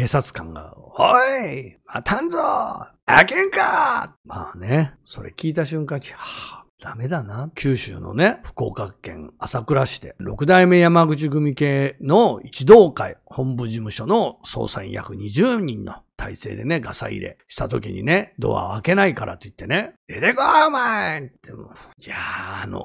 警察官が、おいまたんぞ開けんかまあね、それ聞いた瞬間ちはあ、ダメだな。九州のね、福岡県朝倉市で、六代目山口組系の一同会、本部事務所の捜査員約20人の体制でね、ガサ入れした時にね、ドア開けないからって言ってね、出てこーお前ってもいやー、あの、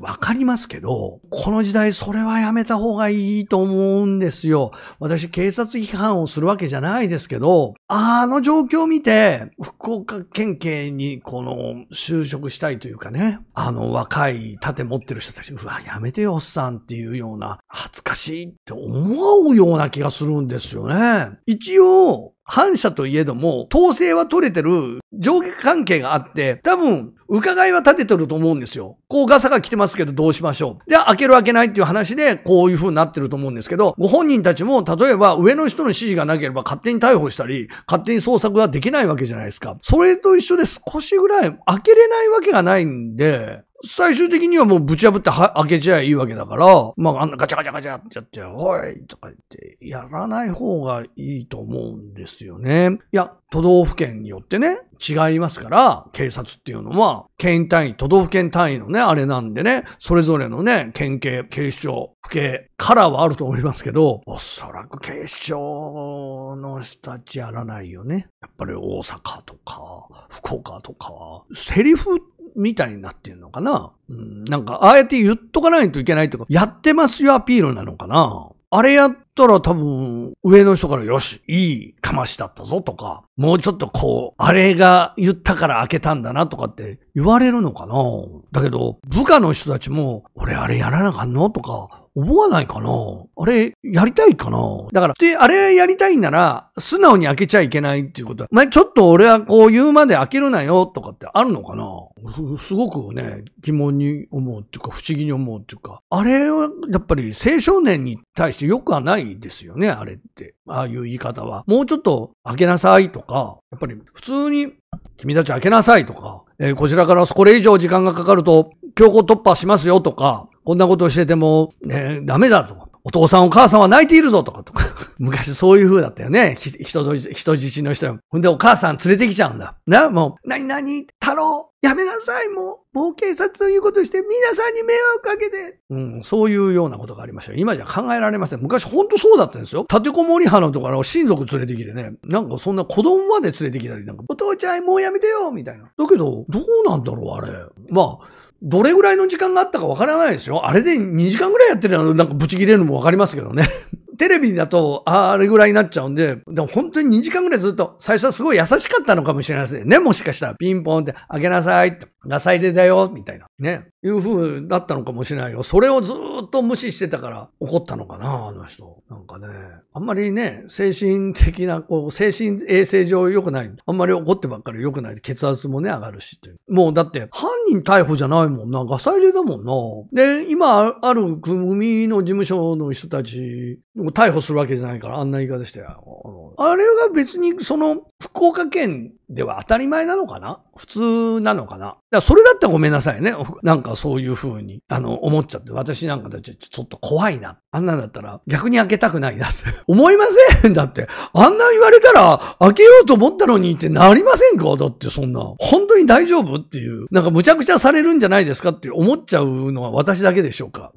わかりますけど、この時代それはやめた方がいいと思うんですよ。私、警察批判をするわけじゃないですけど、あの状況を見て、福岡県警に、この、就職したいというかね、あの、若い盾持ってる人たち、うわ、やめてよ、おっさんっていうような、恥ずかしいって思うような気がするんですよね。一応、反社といえども、統制は取れてる上下関係があって、多分、伺いは立ててると思うんですよ。こうガサが来てますけどどうしましょう。じゃあ開ける開けないっていう話で、こういう風になってると思うんですけど、ご本人たちも、例えば上の人の指示がなければ勝手に逮捕したり、勝手に捜索ができないわけじゃないですか。それと一緒で少しぐらい開けれないわけがないんで、最終的にはもうぶち破っては開けちゃいいわけだから、まあ、あんなガチャガチャガチャってやって、おいとか言って、やらない方がいいと思うんですよね。いや、都道府県によってね、違いますから、警察っていうのは、県単位、都道府県単位のね、あれなんでね、それぞれのね、県警、警視庁、府警、カラーはあると思いますけど、おそらく警視庁の人たちやらないよね。やっぱり大阪とか、福岡とか、セリフみたいになってるのかなうん、なんか、ああやって言っとかないといけないとか、やってますよアピールなのかなあれやったら多分、上の人からよし、いいかましだったぞとか、もうちょっとこう、あれが言ったから開けたんだなとかって言われるのかなだけど、部下の人たちも、俺あれやらなあかんのとか、思わないかなあれ、やりたいかなだから、で、あれやりたいなら、素直に開けちゃいけないっていうことは、あ、ちょっと俺はこう言うまで開けるなよとかってあるのかなすごくね、疑問に思うっていうか、不思議に思うっていうか、あれはやっぱり青少年に対して良くはないですよね、あれって。ああいう言い方は。もうちょっと開けなさいとか、やっぱり普通に君たち開けなさいとか、えー、こちらからこれ以上時間がかかると強行突破しますよとか、こんなことをしてても、ね、ダメだと。お父さんお母さんは泣いているぞとか、とか。昔そういう風だったよね。人、人質の人。ほんでお母さん連れてきちゃうんだ。な、もう、なになに太郎やめなさい、もう。もう警察ということして、皆さんに迷惑かけて。うん、そういうようなことがありました。今じゃ考えられません。昔ほんとそうだったんですよ。立てこもり派のところ親族連れてきてね、なんかそんな子供まで連れてきたり、なんか、お父ちゃんもうやめてよみたいな。だけど、どうなんだろう、あれ。まあ、どれぐらいの時間があったかわからないですよ。あれで2時間ぐらいやってるのなんかブチ切れるのもわかりますけどね。テレビだと、あれぐらいになっちゃうんで、でも本当に2時間ぐらいずっと、最初はすごい優しかったのかもしれないですね。もしかしたら、ピンポンって開けなさいって、ガサ入れだよ、みたいな。ね。いう風だったのかもしれないよ。それをずっと無視してたから怒ったのかな、あの人。なんかね、あんまりね、精神的な、こう、精神衛生上良くない。あんまり怒ってばっかり良くない。血圧もね、上がるしっていう。もうだって、犯人逮捕じゃないもんな。ガサ入れだもんな。で、今ある組の事務所の人たち、逮捕するわけじゃないから、あんな言い方してあ。あれが別に、その、福岡県では当たり前なのかな普通なのかなだそれだったらごめんなさいね。なんかそういう風に、あの、思っちゃって、私なんかだってちょっと怖いな。あんなんだったら逆に開けたくないなって 思いませんだって、あんな言われたら開けようと思ったのにってなりませんかだってそんな、本当に大丈夫っていう、なんか無茶苦茶されるんじゃないですかって思っちゃうのは私だけでしょうか